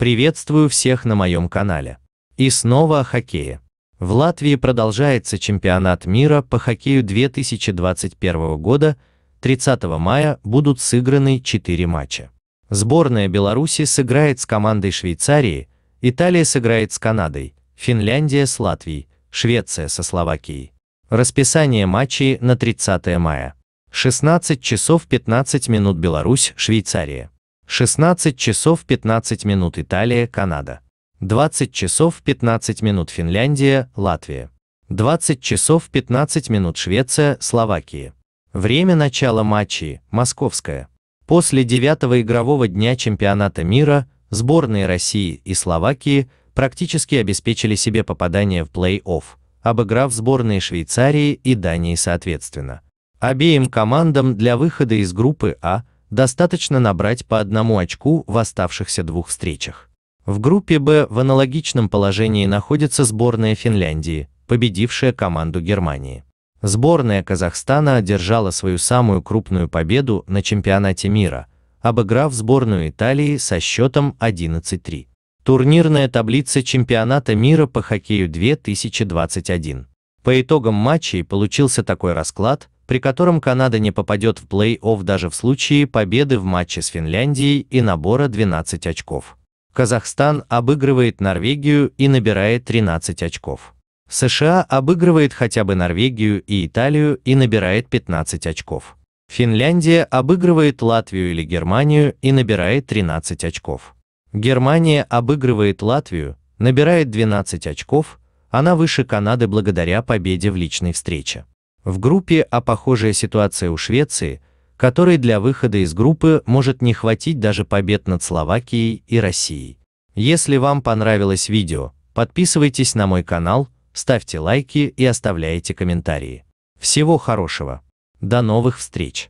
Приветствую всех на моем канале. И снова о хоккее. В Латвии продолжается чемпионат мира по хоккею 2021 года. 30 мая будут сыграны 4 матча. Сборная Беларуси сыграет с командой Швейцарии, Италия сыграет с Канадой, Финляндия с Латвией, Швеция со Словакией. Расписание матчей на 30 мая. 16 часов 15 минут Беларусь, Швейцария. 16 часов 15 минут Италия, Канада. 20 часов 15 минут Финляндия, Латвия. 20 часов 15 минут Швеция, Словакия. Время начала матчей – московское. После девятого игрового дня чемпионата мира сборные России и Словакии практически обеспечили себе попадание в плей-офф, обыграв сборные Швейцарии и Дании соответственно. Обеим командам для выхода из группы А – достаточно набрать по одному очку в оставшихся двух встречах. В группе «Б» в аналогичном положении находится сборная Финляндии, победившая команду Германии. Сборная Казахстана одержала свою самую крупную победу на чемпионате мира, обыграв сборную Италии со счетом 11-3. Турнирная таблица чемпионата мира по хоккею 2021. По итогам матчей получился такой расклад, при котором Канада не попадет в плей-офф даже в случае победы в матче с Финляндией и набора 12 очков. Казахстан обыгрывает Норвегию и набирает 13 очков. США обыгрывает хотя бы Норвегию и Италию и набирает 15 очков. Финляндия обыгрывает Латвию или Германию и набирает 13 очков. Германия обыгрывает Латвию, набирает 12 очков, она выше Канады благодаря победе в личной встрече. В группе А похожая ситуация у Швеции, которой для выхода из группы может не хватить даже побед над Словакией и Россией. Если вам понравилось видео, подписывайтесь на мой канал, ставьте лайки и оставляйте комментарии. Всего хорошего. До новых встреч.